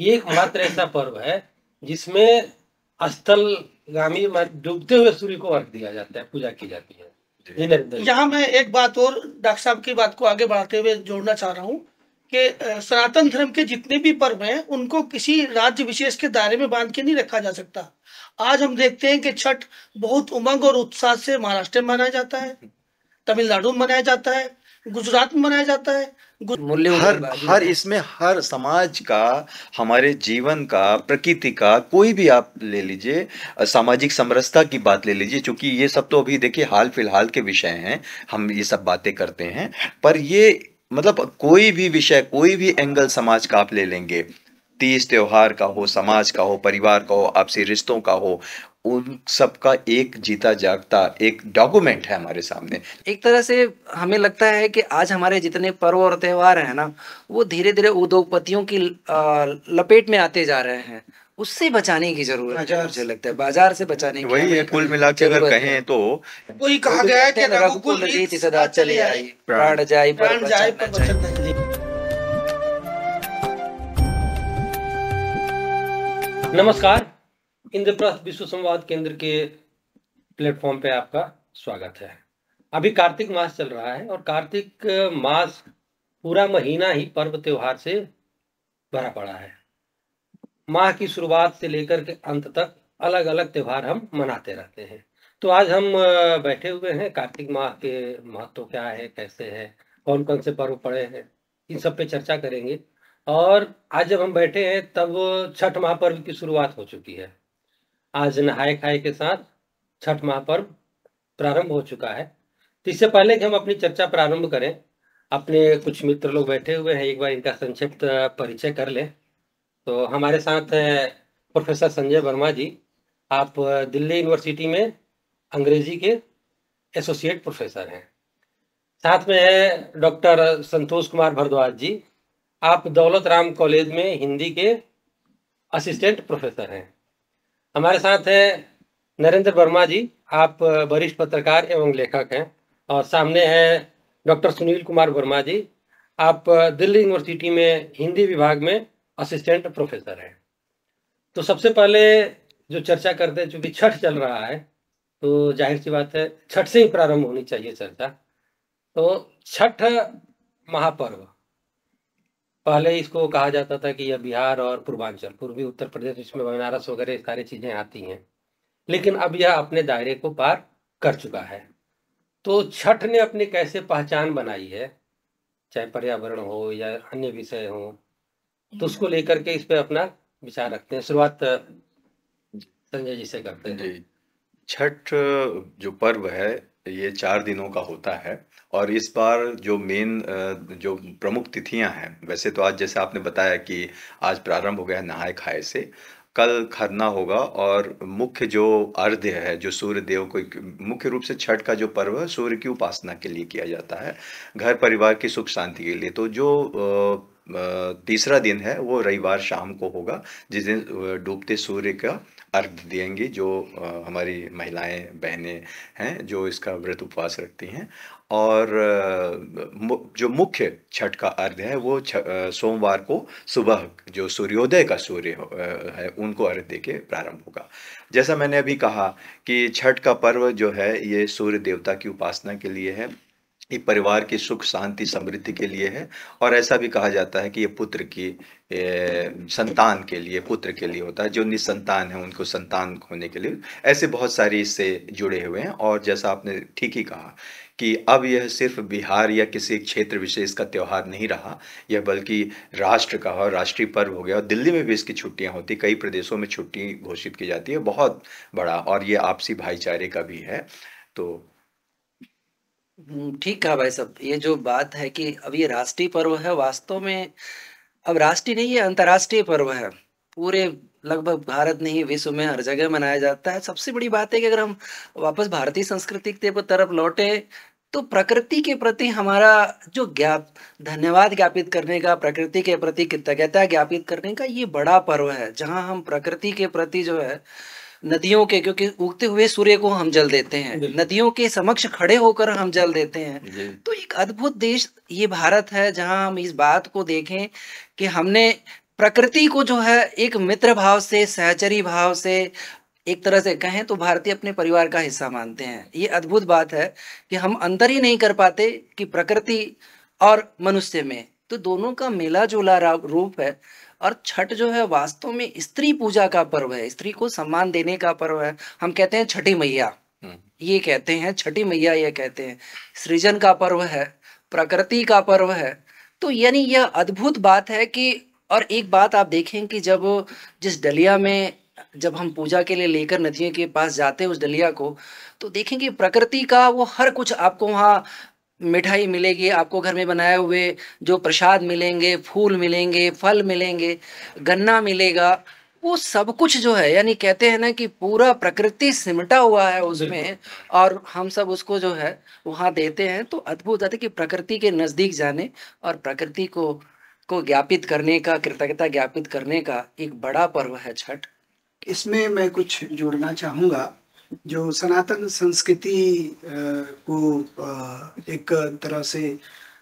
ये एकमात्र ऐसा पर्व है जिसमें गामी डूबते हुए सूर्य को अर्घ दिया जाता है पूजा की जाती है यहाँ मैं एक बात और डॉक्टर साहब की बात को आगे बढ़ाते हुए जोड़ना चाह रहा हूँ कि सनातन धर्म के जितने भी पर्व हैं उनको किसी राज्य विशेष के दायरे में बांध के नहीं रखा जा सकता आज हम देखते हैं कि छठ बहुत उमंग और उत्साह से महाराष्ट्र में मनाया जाता है तमिलनाडु में मनाया जाता है गुजरात में मनाया जाता है मूल्य हर हर इसमें हर समाज का हमारे जीवन का प्रकृति का कोई भी आप ले लीजिए सामाजिक समरसता की बात ले लीजिए क्योंकि ये सब तो अभी देखिए हाल फिलहाल के विषय हैं हम ये सब बातें करते हैं पर ये मतलब कोई भी विषय कोई भी एंगल समाज का आप ले लेंगे तीज त्योहार का हो समाज का हो परिवार का हो आपसी रिश्तों का हो उन सब का एक जीता जागता एक डॉक्यूमेंट है हमारे सामने एक तरह से हमें लगता है कि आज हमारे जितने पर्व और त्यौहार हैं ना वो धीरे धीरे उद्योगपतियों की लपेट में आते जा रहे हैं उससे बचाने की जरूरत है मुझे लगता है बाजार से बचाने की वही है कुल मिला के अगर कहें तो कोई कहा तो गया है कि रघुकुल रीति सदा चली आई प्राण जाए पर नमस्कार इंद्रप्रस्थ विश्व संवाद केंद्र के प्लेटफॉर्म पे आपका स्वागत है अभी कार्तिक मास चल रहा है और कार्तिक मास पूरा महीना ही पर्व त्योहार से भरा पड़ा है माह की शुरुआत से लेकर के अंत तक अलग अलग त्योहार हम मनाते रहते हैं तो आज हम बैठे हुए हैं कार्तिक माह के महत्व क्या है कैसे है कौन कौन से पर्व पड़े हैं इन सब पे चर्चा करेंगे और आज जब हम बैठे हैं तब छठ महापर्व की शुरुआत हो चुकी है आज नहाए खाए के साथ छठ महापर्व प्रारंभ हो चुका है तो इससे पहले कि हम अपनी चर्चा प्रारंभ करें अपने कुछ मित्र लोग बैठे हुए हैं एक बार इनका संक्षिप्त परिचय कर लें तो हमारे साथ प्रोफेसर संजय वर्मा जी आप दिल्ली यूनिवर्सिटी में अंग्रेजी के एसोसिएट प्रोफेसर हैं साथ में है डॉक्टर संतोष कुमार भरद्वाज जी आप दौलत राम कॉलेज में हिंदी के असिस्टेंट प्रोफेसर हैं हमारे साथ हैं नरेंद्र वर्मा जी आप वरिष्ठ पत्रकार एवं लेखक हैं और सामने हैं डॉक्टर सुनील कुमार वर्मा जी आप दिल्ली यूनिवर्सिटी में हिंदी विभाग में असिस्टेंट प्रोफेसर हैं तो सबसे पहले जो चर्चा करते हैं चूँकि छठ चल रहा है तो जाहिर सी बात है छठ से ही प्रारंभ होनी चाहिए चर्चा तो छठ महापर्व पहले इसको कहा जाता था कि यह बिहार और पूर्वांचल पूर्वी उत्तर प्रदेश इसमें बनारस वगैरह सारी चीज़ें आती हैं लेकिन अब यह अपने दायरे को पार कर चुका है तो छठ ने अपनी कैसे पहचान बनाई है चाहे पर्यावरण हो या अन्य विषय हो तो उसको हम्म। लेकर के इस पर अपना विचार रखते हैं शुरुआत संजय जी से करते हैं छठ जो पर्व है ये चार दिनों का होता है और इस बार जो मेन जो प्रमुख तिथियां हैं वैसे तो आज जैसे आपने बताया कि आज प्रारंभ हो गया है नहाए खाए से कल खरना होगा और मुख्य जो अर्ध्य है जो सूर्य देव को मुख्य रूप से छठ का जो पर्व है सूर्य की उपासना के लिए किया जाता है घर परिवार की सुख शांति के लिए तो जो तीसरा दिन है वो रविवार शाम को होगा जिस दिन डूबते सूर्य का अर्घ देंगी जो हमारी महिलाएं बहनें हैं जो इसका व्रत उपवास रखती हैं और जो मुख्य छठ का अर्घ है वो सोमवार को सुबह जो सूर्योदय का सूर्य है उनको अर्घ दे के प्रारंभ होगा जैसा मैंने अभी कहा कि छठ का पर्व जो है ये सूर्य देवता की उपासना के लिए है ये परिवार की सुख शांति समृद्धि के लिए है और ऐसा भी कहा जाता है कि ये पुत्र की ए, संतान के लिए पुत्र के लिए होता है जो निसंतान है उनको संतान होने के लिए ऐसे बहुत सारी इससे जुड़े हुए हैं और जैसा आपने ठीक ही कहा कि अब यह सिर्फ बिहार या किसी क्षेत्र विशेष का त्यौहार नहीं रहा यह बल्कि राष्ट्र का और राष्ट्रीय पर्व हो गया और दिल्ली में भी इसकी छुट्टियां होती कई प्रदेशों में छुट्टी घोषित की जाती है बहुत बड़ा और ये आपसी भाईचारे का भी है तो हम्म, ठीक कहा भाई साहब ये जो बात है कि अब ये राष्ट्रीय पर्व है वास्तव में अब राष्ट्रीय नहीं है अंतर्राष्ट्रीय पर्व है पूरे लगभग भारत नहीं विश्व में हर जगह मनाया जाता है सबसे बड़ी बात है कि अगर हम वापस भारतीय संस्कृति के तरफ लौटे तो प्रकृति के प्रति हमारा जो ज्ञाप धन्यवाद ज्ञापित करने का प्रकृति के प्रति कृतज्ञता ज्ञापित करने का ये बड़ा पर्व है जहाँ हम प्रकृति के प्रति जो है नदियों के क्योंकि उगते हुए सूर्य को हम जल देते हैं नदियों के समक्ष खड़े होकर हम जल देते हैं तो एक अद्भुत देश ये भारत है जहाँ हम इस बात को देखें कि हमने प्रकृति को जो है एक मित्र भाव से सहचरी भाव से एक तरह से कहें तो भारतीय अपने परिवार का हिस्सा मानते हैं ये अद्भुत बात है कि हम अंतर ही नहीं कर पाते कि प्रकृति और मनुष्य में तो दोनों का मेला जोला रूप है और छठ जो है वास्तव में स्त्री पूजा का पर्व है स्त्री को सम्मान देने का पर्व है हम कहते हैं छठी मैया हम्म। ये कहते हैं छठी मैया ये कहते हैं सृजन का पर्व है प्रकृति का पर्व है तो यानी यह अद्भुत बात है कि और एक बात आप देखें कि जब जिस डलिया में जब हम पूजा के लिए लेकर नदियों के पास जाते हैं उस डलिया को तो देखेंगे प्रकृति का वो हर कुछ आपको वहाँ मिठाई मिलेगी आपको घर में बनाए हुए जो प्रसाद मिलेंगे फूल मिलेंगे फल मिलेंगे गन्ना मिलेगा वो सब कुछ जो है यानी कहते हैं ना कि पूरा प्रकृति सिमटा हुआ है उसमें और हम सब उसको जो है वहाँ देते हैं तो अद्भुत है कि प्रकृति के नज़दीक जाने और प्रकृति को को ज्ञापित करने का कृतज्ञता ज्ञापित करने का एक बड़ा पर्व है छठ इसमें मैं कुछ जोड़ना चाहूँगा जो सनातन संस्कृति को एक तरह से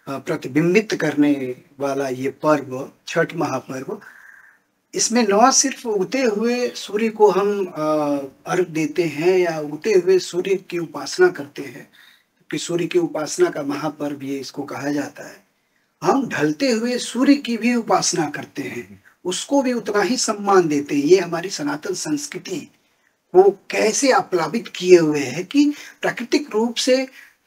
प्रतिबिंबित करने वाला ये पर्व छठ महापर्व इसमें न सिर्फ उगते हुए सूर्य को हम अर्घ देते हैं या उगते हुए सूर्य की उपासना करते हैं कि सूर्य की उपासना का महापर्व ये इसको कहा जाता है हम ढलते हुए सूर्य की भी उपासना करते हैं उसको भी उतना ही सम्मान देते हैं ये हमारी सनातन संस्कृति वो कैसे अपलाभित किए हुए है कि प्राकृतिक रूप से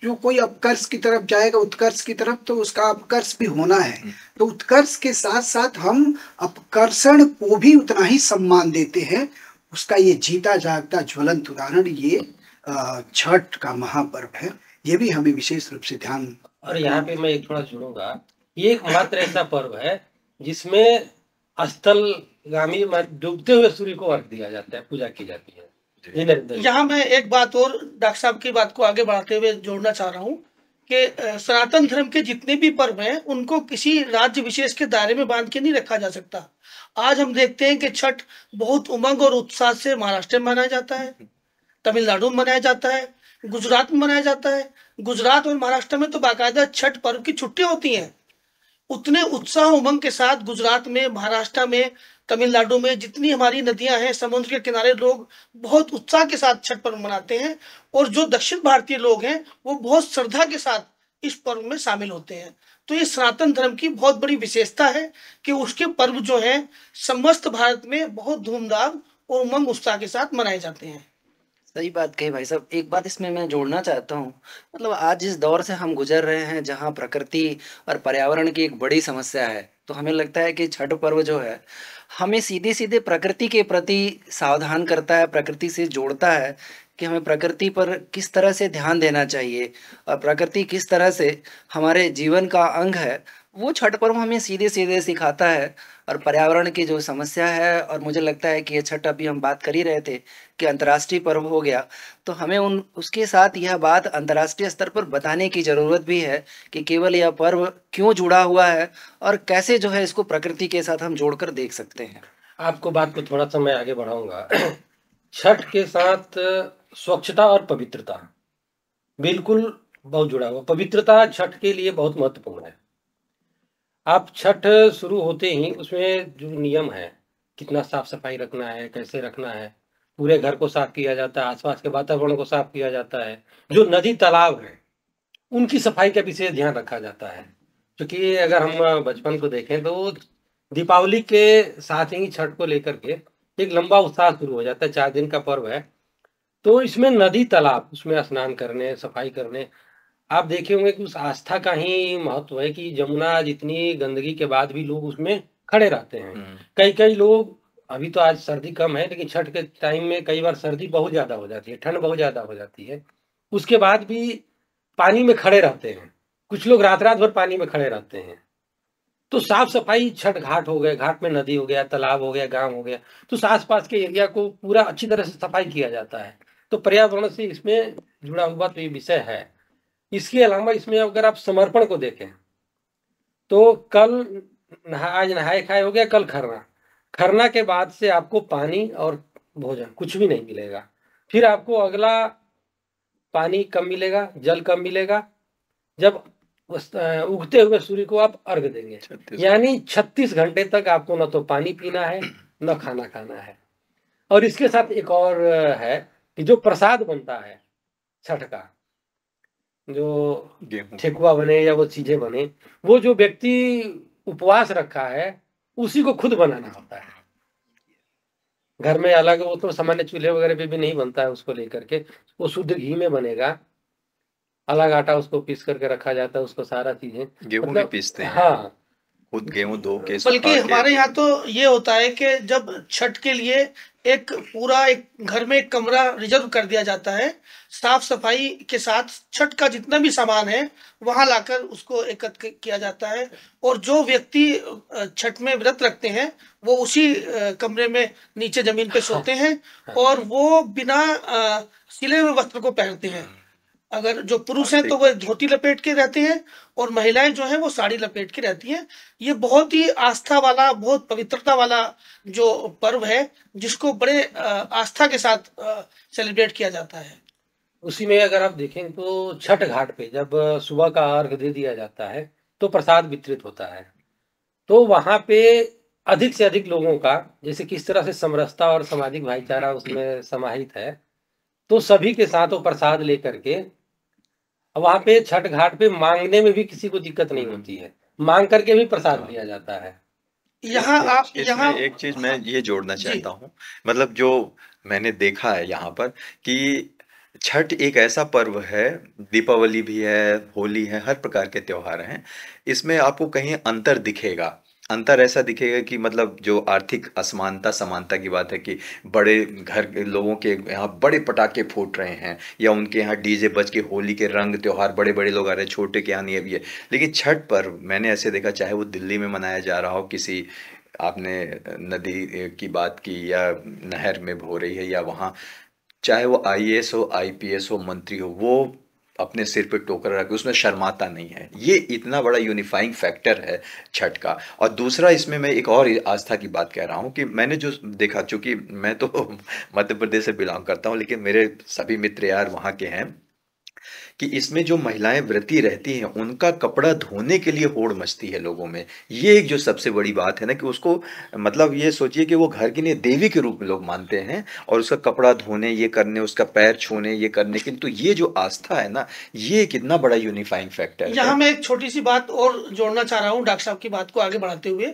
जो कोई अपकर्ष की तरफ जाएगा उत्कर्ष की तरफ तो उसका अपकर्ष भी होना है हम्म। तो उत्कर्ष के साथ साथ हम अपकर्षण को भी उतना ही सम्मान देते हैं उसका ये जीता जागता ज्वलंत उदाहरण ये छठ का महापर्व है ये भी हमें विशेष रूप से ध्यान और यहाँ पे मैं एक थोड़ा जुड़ूंगा ये एक मात्र ऐसा पर्व है जिसमें में डूबते हुए सूर्य को अर्घ दिया जाता है पूजा की जाती है यहाँ मैं एक बात और डॉक्टर साहब की बात को आगे बढ़ाते हुए जोड़ना चाह रहा हूँ कि सनातन धर्म के जितने भी पर्व हैं उनको किसी राज्य विशेष के दायरे में बांध के नहीं रखा जा सकता आज हम देखते हैं कि छठ बहुत उमंग और उत्साह से महाराष्ट्र में मनाया जाता है तमिलनाडु में मनाया जाता है गुजरात में मनाया जाता है गुजरात और महाराष्ट्र में तो बाकायदा छठ पर्व की छुट्टियां होती हैं उतने उत्साह उमंग के साथ गुजरात में महाराष्ट्र में तमिलनाडु में जितनी हमारी नदियां हैं समुद्र के किनारे लोग बहुत उत्साह के साथ छठ पर्व मनाते हैं और जो दक्षिण भारतीय लोग हैं वो बहुत श्रद्धा के साथ इस पर्व में शामिल होते हैं तो ये सनातन धर्म की बहुत बड़ी विशेषता है कि उसके पर्व जो हैं समस्त भारत में बहुत धूमधाम और उमंग उत्साह के साथ मनाए जाते हैं सही बात कही भाई साहब एक बात इसमें मैं जोड़ना चाहता हूँ मतलब आज जिस दौर से हम गुजर रहे हैं जहाँ प्रकृति और पर्यावरण की एक बड़ी समस्या है तो हमें लगता है कि छठ पर्व जो है हमें सीधे सीधे प्रकृति के प्रति सावधान करता है प्रकृति से जोड़ता है कि हमें प्रकृति पर किस तरह से ध्यान देना चाहिए और प्रकृति किस तरह से हमारे जीवन का अंग है वो छठ पर्व हमें सीधे सीधे सिखाता है और पर्यावरण की जो समस्या है और मुझे लगता है कि ये छठ अभी हम बात कर ही रहे थे कि अंतर्राष्ट्रीय पर्व हो गया तो हमें उन उसके साथ यह बात अंतर्राष्ट्रीय स्तर पर बताने की ज़रूरत भी है कि केवल यह पर्व क्यों जुड़ा हुआ है और कैसे जो है इसको प्रकृति के साथ हम जोड़कर देख सकते हैं आपको बात को थोड़ा सा मैं आगे बढ़ाऊंगा छठ के साथ स्वच्छता और पवित्रता बिल्कुल बहुत जुड़ा हुआ पवित्रता छठ के लिए बहुत महत्वपूर्ण है आप छठ शुरू होते ही उसमें जो नियम है कितना साफ सफाई रखना है कैसे रखना है पूरे घर को साफ किया जाता है आसपास के वातावरण को साफ किया जाता है जो नदी तालाब है उनकी सफाई का विशेष ध्यान रखा जाता है क्योंकि अगर हम बचपन को देखें तो दीपावली के साथ ही छठ को लेकर के एक लंबा उत्साह शुरू हो जाता है चार दिन का पर्व है तो इसमें नदी तालाब उसमें स्नान करने सफाई करने आप देखे होंगे कि उस आस्था का ही महत्व है कि यमुना जितनी गंदगी के बाद भी लोग उसमें खड़े रहते हैं हम्म। कई कई लोग अभी तो आज सर्दी कम है लेकिन छठ के टाइम में कई बार सर्दी बहुत ज्यादा हो जाती है ठंड बहुत ज्यादा हो जाती है उसके बाद भी पानी में खड़े रहते हैं कुछ लोग रात रात भर पानी में खड़े रहते हैं तो साफ सफाई छठ घाट हो गए घाट में नदी हो गया तालाब हो गया गांव हो गया तो आस पास के एरिया को पूरा अच्छी तरह से सफाई किया जाता है तो पर्यावरण से इसमें जुड़ा हुआ तो ये विषय है इसके अलावा इसमें अगर आप समर्पण को देखें तो कल नहा आज नहाए खाए हो गया कल खरना खरना के बाद से आपको पानी और भोजन कुछ भी नहीं मिलेगा फिर आपको अगला पानी कम मिलेगा जल कम मिलेगा जब उगते हुए सूर्य को आप अर्घ देंगे यानी छत्तीस घंटे तक आपको न तो पानी पीना है न खाना खाना है और इसके साथ एक और है कि जो प्रसाद बनता है छठ का जो ठेकुआ बने या वो चीजें बने वो जो व्यक्ति उपवास रखा है उसी को खुद बनाना हाँ। होता है घर में अलग वो तो सामान्य चूल्हे वगैरह पे भी नहीं बनता है उसको लेकर के वो शुद्ध घी में बनेगा अलग आटा उसको पीस करके रखा जाता है उसको सारा चीजें गेहूं मतलब, पीसते हैं हाँ खुद गेहूं धो के बल्कि हमारे यहाँ तो ये होता है कि जब छठ के लिए एक पूरा एक घर में एक कमरा रिजर्व कर दिया जाता है साफ सफाई के साथ छठ का जितना भी सामान है वहां लाकर उसको एकत्र किया जाता है और जो व्यक्ति छठ में व्रत रखते हैं वो उसी कमरे में नीचे जमीन पे हाँ। सोते हैं और वो बिना सिले हुए वस्त्र को पहनते हैं अगर जो पुरुष हैं तो वह धोती लपेट के रहते हैं और महिलाएं जो हैं वो साड़ी लपेट के रहती हैं ये बहुत ही आस्था वाला बहुत पवित्रता वाला जो पर्व है जिसको बड़े आस्था के साथ सेलिब्रेट किया जाता है उसी में अगर आप देखें तो छठ घाट पे जब सुबह का अर्घ दे दिया जाता है तो प्रसाद वितरित होता है तो वहाँ पे अधिक से अधिक लोगों का जैसे किस तरह से समरसता और सामाजिक भाईचारा उसमें समाहित है तो सभी के साथ वो प्रसाद लेकर के वहां पे छठ घाट पे मांगने में भी किसी को दिक्कत नहीं हम्म। होती है मांग करके भी प्रसाद हाँ। दिया जाता है यहाँ आप यहाँ एक चीज मैं ये जोड़ना चाहता हूँ मतलब जो मैंने देखा है यहाँ पर कि छठ एक ऐसा पर्व है दीपावली भी है होली है हर प्रकार के त्यौहार हैं इसमें आपको कहीं अंतर दिखेगा अंतर ऐसा दिखेगा कि मतलब जो आर्थिक असमानता समानता की बात है कि बड़े घर लोगों के यहाँ बड़े पटाखे फूट रहे हैं या उनके यहाँ डीजे बज के होली के रंग त्यौहार बड़े बड़े लोग आ रहे हैं छोटे के यहाँ नहीं अभी है लेकिन छठ पर्व मैंने ऐसे देखा चाहे वो दिल्ली में मनाया जा रहा हो किसी आपने नदी की बात की या नहर में हो रही है या वहाँ चाहे वो आई हो आई हो मंत्री हो वो अपने सिर पे टोकर रखे उसमें शर्माता नहीं है ये इतना बड़ा यूनिफाइंग फैक्टर है छठ का और दूसरा इसमें मैं एक और आस्था की बात कह रहा हूँ कि मैंने जो देखा चूंकि मैं तो मध्य प्रदेश से बिलोंग करता हूँ लेकिन मेरे सभी मित्र यार वहाँ के हैं कि इसमें जो महिलाएं व्रती रहती हैं उनका कपड़ा धोने के लिए होड़ मचती है लोगों में ये एक जो सबसे बड़ी बात है ना कि उसको मतलब ये सोचिए कि वो घर की नहीं देवी के रूप में लोग मानते हैं और उसका कपड़ा धोने ये करने उसका पैर छूने ये करने के तो ये जो आस्था है ना ये कितना बड़ा यूनिफाइंग फैक्टर है यहाँ मैं एक छोटी सी बात और जोड़ना चाह रहा हूँ डॉक्टर साहब की बात को आगे बढ़ाते हुए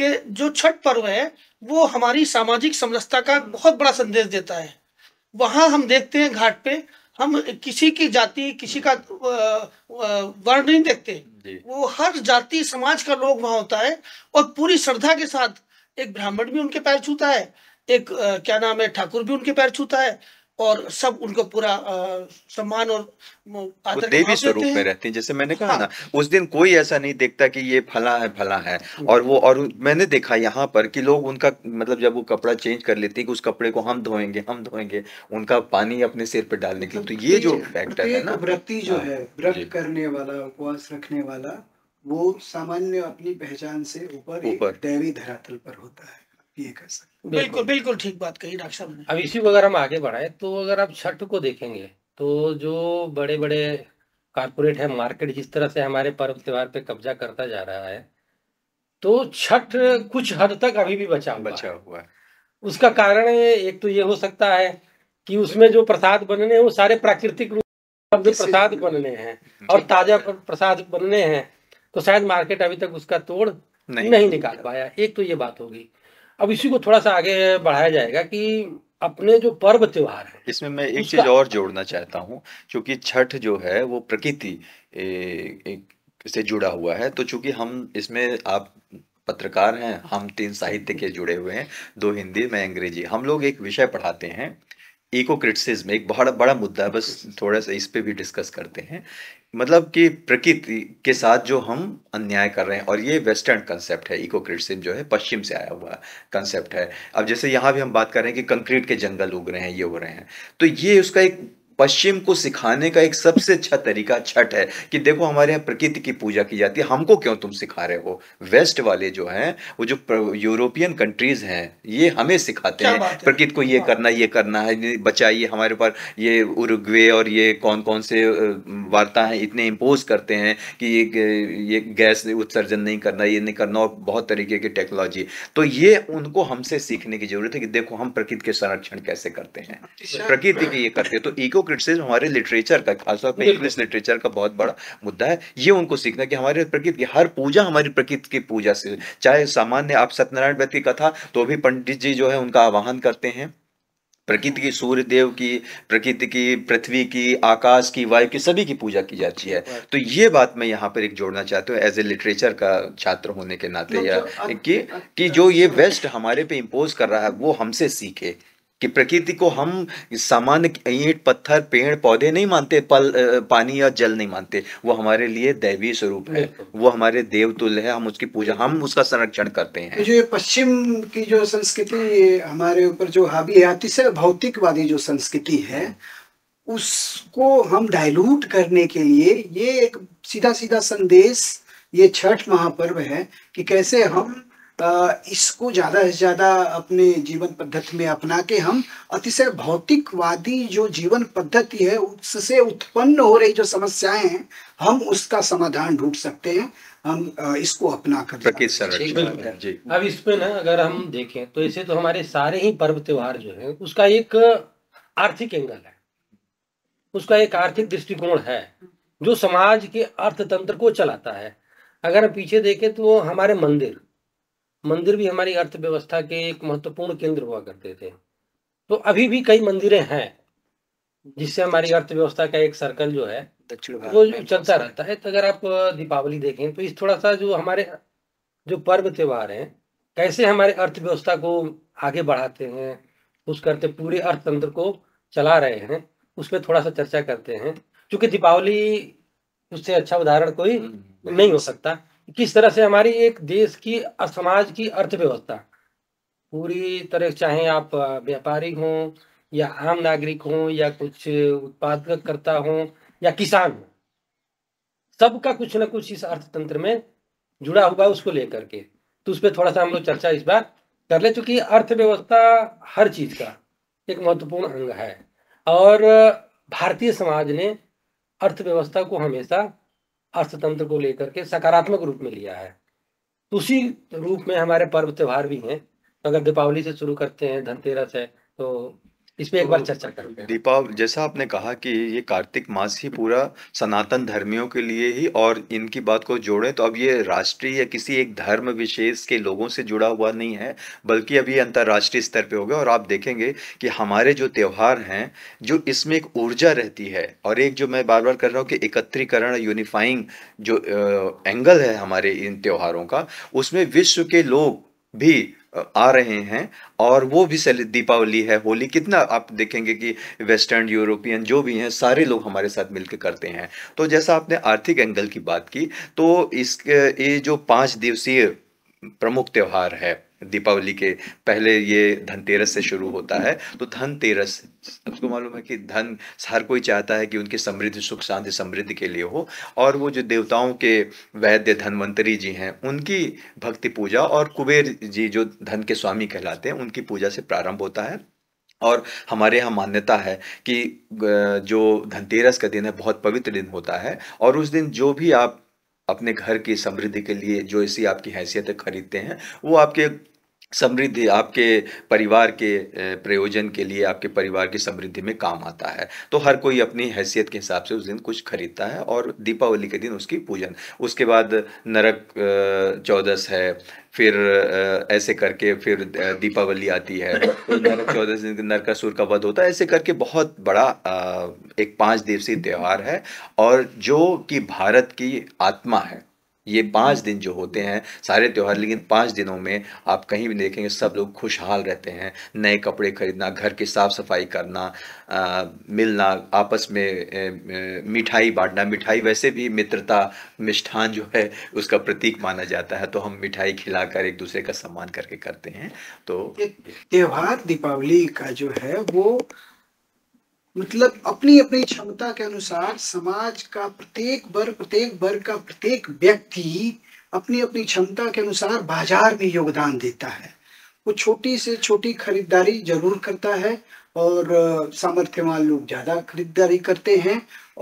कि जो छठ पर्व है वो हमारी सामाजिक समरसता का बहुत बड़ा संदेश देता है वहाँ हम देखते हैं घाट पे हम किसी की जाति किसी का वर्ण नहीं देखते वो हर जाति समाज का लोग वहां होता है और पूरी श्रद्धा के साथ एक ब्राह्मण भी उनके पैर छूता है एक क्या नाम है ठाकुर भी उनके पैर छूता है और सब उनको पूरा सम्मान और आदर देवी स्वरूप में रहती हैं जैसे मैंने कहा हाँ। ना उस दिन कोई ऐसा नहीं देखता कि ये फला है फला है और वो और मैंने देखा यहाँ पर कि लोग उनका मतलब जब वो कपड़ा चेंज कर लेते हैं कि उस कपड़े को हम धोएंगे हम धोएंगे उनका पानी अपने सिर पर डालने के लिए तो ये जो फैक्टर है ना व्रति जो हाँ। है व्रत करने वाला उपवास रखने वाला वो सामान्य अपनी पहचान से ऊपर ऊपर दैवी धरातल पर होता है ये कर सकते बिल्कुल बिल्कुल ठीक बात कही डॉक्टर साहब ने अब इसी को अगर हम आगे बढ़ाए तो अगर आप छठ को देखेंगे तो जो बड़े बड़े कारपोरेट है मार्केट जिस तरह से हमारे पर्व त्योहार पे कब्जा करता जा रहा है तो छठ कुछ हद तक अभी भी बचा हुआ बचा हुआ है उसका कारण एक तो ये हो सकता है कि उसमें जो प्रसाद बनने हैं वो सारे प्राकृतिक रूप से प्रसाद बनने हैं और ताजा प्रसाद बनने हैं तो शायद मार्केट अभी तक उसका तोड़ नहीं, नहीं निकाल पाया एक तो ये बात होगी अब इसी को थोड़ा सा आगे बढ़ाया जाएगा कि अपने जो पर्व त्योहार है इसमें मैं एक चीज और जोड़ना चाहता हूँ क्योंकि छठ जो है वो प्रकृति से जुड़ा हुआ है तो चूंकि हम इसमें आप पत्रकार हैं हम तीन साहित्य के जुड़े हुए हैं दो हिंदी में अंग्रेजी हम लोग एक विषय पढ़ाते हैं इको क्रिटिसिज्म एक बहुत बड़ा मुद्दा है बस थोड़ा सा इस पर भी डिस्कस करते हैं मतलब कि प्रकृति के साथ जो हम अन्याय कर रहे हैं और ये वेस्टर्न कंसेप्ट है इको क्रिटिसिज्म जो है पश्चिम से आया हुआ कंसेप्ट है अब जैसे यहाँ भी हम बात कर रहे हैं कि कंक्रीट के जंगल उग रहे हैं ये हो रहे हैं तो ये उसका एक पश्चिम को सिखाने का एक सबसे अच्छा तरीका छठ है कि देखो हमारे यहाँ प्रकृति की पूजा की जाती है हमको क्यों तुम सिखा रहे हो वेस्ट वाले जो हैं वो जो यूरोपियन कंट्रीज हैं ये हमें सिखाते हैं है? प्रकृति को ये हाँ। करना ये करना है बचाइए हमारे ऊपर ये उर्ग्वे और ये कौन कौन से वार्ता हैं इतने इम्पोज करते हैं कि ये ये गैस उत्सर्जन नहीं करना ये नहीं करना और बहुत तरीके की टेक्नोलॉजी तो ये उनको हमसे सीखने की जरूरत है कि देखो हम प्रकृति के संरक्षण कैसे करते हैं अच्छा। प्रकृति के ये करते हैं तो इको क्रिटिसिज्म हमारे लिटरेचर का खासतौर पर इंग्लिश लिटरेचर का बहुत बड़ा मुद्दा है ये उनको सीखना कि हमारे प्रकृति की हर पूजा हमारी प्रकृति की पूजा से चाहे सामान्य आप सत्यनारायण व्यक्ति की कथा तो भी पंडित जी जो है उनका आवाहन करते हैं प्रकृति की सूर्य देव की प्रकृति की पृथ्वी की आकाश की वायु की सभी की पूजा की जाती है तो ये बात मैं यहाँ पर एक जोड़ना चाहता हूँ एज ए लिटरेचर का छात्र होने के नाते या कि कि जो ये वेस्ट हमारे पे इम्पोज कर रहा है वो हमसे सीखे कि प्रकृति को हम सामान्य ईंट पत्थर पेड़ पौधे नहीं मानते पल पानी या जल नहीं मानते वो हमारे लिए दैवी स्वरूप है वो हमारे देवतुल्य है हम उसकी पूजा हम उसका संरक्षण करते हैं जो ये पश्चिम की जो संस्कृति हमारे ऊपर जो हावी है अतिशय भौतिकवादी जो संस्कृति है उसको हम डायलूट करने के लिए ये एक सीधा सीधा संदेश ये छठ महापर्व है कि कैसे हम इसको ज़्यादा से ज़्यादा अपने जीवन पद्धति में अपना के हम अतिशय भौतिकवादी जो जीवन पद्धति है उससे उत्पन्न हो रही जो समस्याएं हैं हम उसका समाधान ढूंढ सकते हैं हम इसको अपना कर अब इसमें ना अगर हम देखें तो ऐसे तो हमारे सारे ही पर्व त्योहार जो है उसका एक आर्थिक एंगल है उसका एक आर्थिक दृष्टिकोण है जो समाज के अर्थतंत्र को चलाता है अगर पीछे देखें तो हमारे मंदिर मंदिर भी हमारी अर्थव्यवस्था के एक महत्वपूर्ण केंद्र हुआ करते थे तो अभी भी कई मंदिरें हैं जिससे हमारी अर्थव्यवस्था का एक सर्कल जो है वो चलता रहता है तो अगर आप दीपावली देखें तो इस थोड़ा सा जो हमारे जो पर्व त्योहार हैं कैसे हमारे अर्थव्यवस्था को आगे बढ़ाते हैं उस करते पूरे अर्थतंत्र को चला रहे हैं उस पर थोड़ा सा चर्चा करते हैं क्योंकि दीपावली उससे अच्छा उदाहरण कोई हम्म, नहीं हो सकता किस तरह से हमारी एक देश की समाज की अर्थव्यवस्था पूरी तरह चाहे आप व्यापारी हों या आम नागरिक हो या कुछ उत्पादक करता या किसान हो सबका कुछ ना कुछ इस अर्थतंत्र में जुड़ा हुआ उसको लेकर के तो उस पर थोड़ा सा हम लोग चर्चा इस बार कर ले चूंकि अर्थव्यवस्था हर चीज का एक महत्वपूर्ण अंग है और भारतीय समाज ने अर्थव्यवस्था को हमेशा अर्थतंत्र को लेकर के सकारात्मक रूप में लिया है उसी रूप में हमारे पर्व त्योहार भी हैं अगर दीपावली से शुरू करते हैं धनतेरस है तो इसमें एक तो बार चर्चा करते हैं दीपा जैसा आपने कहा कि ये कार्तिक मास ही पूरा सनातन धर्मियों के लिए ही और इनकी बात को जोड़े तो अब ये राष्ट्रीय या किसी एक धर्म विशेष के लोगों से जुड़ा हुआ नहीं है बल्कि अभी अंतर्राष्ट्रीय स्तर पे हो गया और आप देखेंगे कि हमारे जो त्यौहार हैं जो इसमें एक ऊर्जा रहती है और एक जो मैं बार बार कर रहा हूँ कि एकत्रीकरण यूनिफाइंग जो एंगल है हमारे इन त्योहारों का उसमें विश्व के लोग भी आ रहे हैं और वो भी दीपावली है होली कितना आप देखेंगे कि वेस्टर्न यूरोपियन जो भी हैं सारे लोग हमारे साथ मिलकर करते हैं तो जैसा आपने आर्थिक एंगल की बात की तो इस ये जो पांच दिवसीय प्रमुख त्यौहार है दीपावली के पहले ये धनतेरस से शुरू होता है तो धनतेरस सबको मालूम है कि धन हर कोई चाहता है कि उनकी समृद्धि सुख शांति समृद्धि के लिए हो और वो जो देवताओं के वैद्य धनवंतरी जी हैं उनकी भक्ति पूजा और कुबेर जी जो धन के स्वामी कहलाते हैं उनकी पूजा से प्रारंभ होता है और हमारे यहाँ मान्यता है कि जो धनतेरस का दिन है बहुत पवित्र दिन होता है और उस दिन जो भी आप अपने घर की समृद्धि के लिए जो ऐसी आपकी हैसियत खरीदते हैं वो आपके समृद्धि आपके परिवार के प्रयोजन के लिए आपके परिवार की समृद्धि में काम आता है तो हर कोई अपनी हैसियत के हिसाब से उस दिन कुछ खरीदता है और दीपावली के दिन उसकी पूजन उसके बाद नरक चौदस है फिर ऐसे करके फिर दीपावली आती है नरक चौदस दिन नरकासुर का वध होता है ऐसे करके बहुत बड़ा एक पाँच दिवसीय त्यौहार है और जो कि भारत की आत्मा है ये पाँच दिन जो होते हैं सारे त्यौहार लेकिन पाँच दिनों में आप कहीं भी देखेंगे सब लोग खुशहाल रहते हैं नए कपड़े खरीदना घर की साफ़ सफाई करना आ, मिलना आपस में ए, मिठाई बांटना मिठाई वैसे भी मित्रता मिष्ठान जो है उसका प्रतीक माना जाता है तो हम मिठाई खिलाकर एक दूसरे का सम्मान करके करते हैं तो त्यौहार दीपावली का जो है वो मतलब अपनी अपनी क्षमता के अनुसार समाज का प्रत्येक वर्ग प्रत्येक वर्ग का प्रत्येक व्यक्ति अपनी अपनी क्षमता के अनुसार बाजार में योगदान देता है वो छोटी से छोटी खरीदारी जरूर करता है और सामर्थ्यवान लोग ज़्यादा खरीदारी करते हैं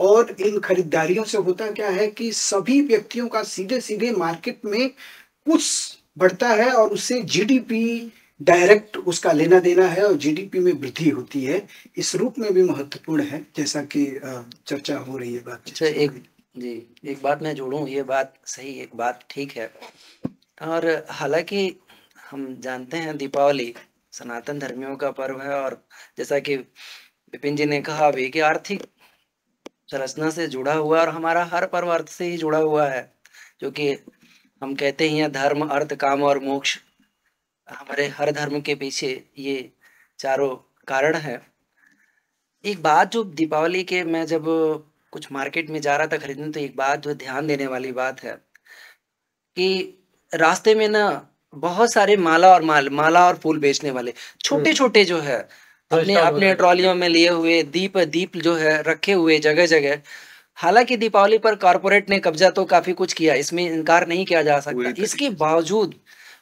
और इन खरीदारियों से होता क्या है कि सभी व्यक्तियों का सीधे सीधे मार्केट में कुछ बढ़ता है और उससे जीडीपी डायरेक्ट उसका लेना देना है और जीडीपी में वृद्धि होती है इस रूप में भी महत्वपूर्ण है जैसा कि चर्चा हो रही है बात अच्छा एक जी एक बात मैं जोड़ूं ये बात सही एक बात ठीक है और हालांकि हम जानते हैं दीपावली सनातन धर्मियों का पर्व है और जैसा कि विपिन जी ने कहा अभी कि आर्थिक संरचना से जुड़ा हुआ और हमारा हर पर्व अर्थ से ही जुड़ा हुआ है जो हम कहते ही हैं धर्म अर्थ काम और मोक्ष हमारे हर धर्म के पीछे ये चारों कारण है एक बात जो दीपावली के मैं जब कुछ मार्केट में जा रहा था खरीदने तो एक बात जो ध्यान देने वाली बात है कि रास्ते में ना बहुत सारे माला और माल माला और फूल बेचने वाले छोटे छोटे जो है हम्म। अपने अपने ट्रॉलियों में लिए हुए दीप दीप जो है रखे हुए जगह जगह हालांकि दीपावली पर कॉरपोरेट ने कब्जा तो काफी कुछ किया इसमें इनकार नहीं किया जा सकता इसके बावजूद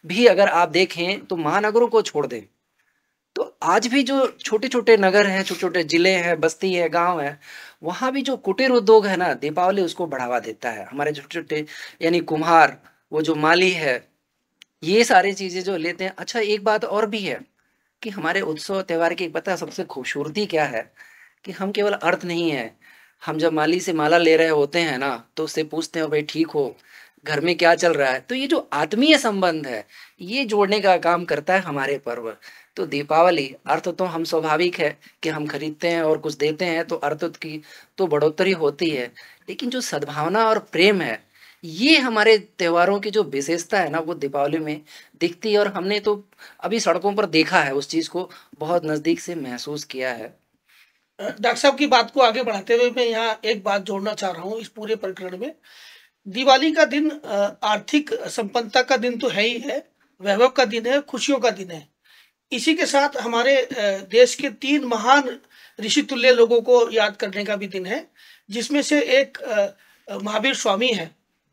भी अगर आप देखें तो महानगरों को छोड़ दें तो आज भी जो छोटे छोटे नगर हैं छोटे छोटे जिले हैं बस्ती है गांव है वहाँ भी जो कुटीर उद्योग है ना दीपावली उसको बढ़ावा देता है हमारे छोटे छोटे यानी कुम्हार वो जो माली है ये सारी चीज़ें जो लेते हैं अच्छा एक बात और भी है कि हमारे उत्सव त्यौहार की पता सबसे खूबसूरती क्या है कि हम केवल अर्थ नहीं है हम जब माली से माला ले रहे होते हैं ना तो उससे पूछते हो भाई ठीक हो घर में क्या चल रहा है तो ये जो आत्मीय संबंध है ये जोड़ने का काम करता है हमारे पर्व तो दीपावली अर्थ तो हम स्वाभाविक है कि हम खरीदते हैं और कुछ देते हैं तो अर्थ की तो बढ़ोतरी होती है लेकिन जो सद्भावना और प्रेम है ये हमारे त्योहारों की जो विशेषता है ना वो दीपावली में दिखती है और हमने तो अभी सड़कों पर देखा है उस चीज़ को बहुत नज़दीक से महसूस किया है डॉक्टर साहब की बात को आगे बढ़ाते हुए मैं यहाँ एक बात जोड़ना चाह रहा हूँ इस पूरे प्रकरण में दिवाली का दिन आर्थिक संपन्नता का दिन तो है ही है वैभव का दिन है खुशियों का दिन है इसी के साथ हमारे देश के तीन महान ऋषि तुल्य लोगों को याद करने का भी दिन है जिसमें से एक महावीर स्वामी है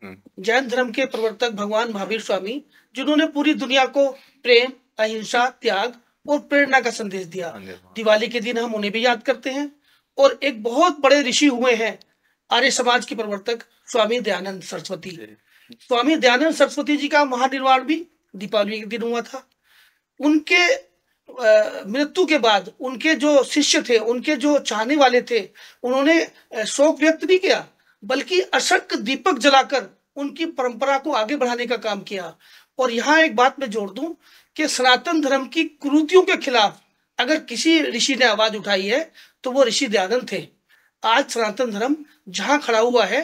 हम्म। जैन धर्म के प्रवर्तक भगवान महावीर स्वामी जिन्होंने पूरी दुनिया को प्रेम अहिंसा त्याग और प्रेरणा का संदेश दिया हाँ हाँ। दिवाली के दिन हम उन्हें भी याद करते हैं और एक बहुत बड़े ऋषि हुए हैं आर्य समाज के प्रवर्तक स्वामी दयानंद सरस्वती स्वामी दयानंद सरस्वती जी का महानिर्वाण भी दीपावली के दिन हुआ था उनके मृत्यु के बाद उनके जो शिष्य थे उनके जो चाहने वाले थे उन्होंने शोक व्यक्त नहीं किया बल्कि अशक दीपक जलाकर उनकी परंपरा को आगे बढ़ाने का काम किया और यहाँ एक बात मैं जोड़ दूं कि सनातन धर्म की कुरूतियों के खिलाफ अगर किसी ऋषि ने आवाज उठाई है तो वो ऋषि दयानंद थे आज सनातन धर्म जहाँ खड़ा हुआ है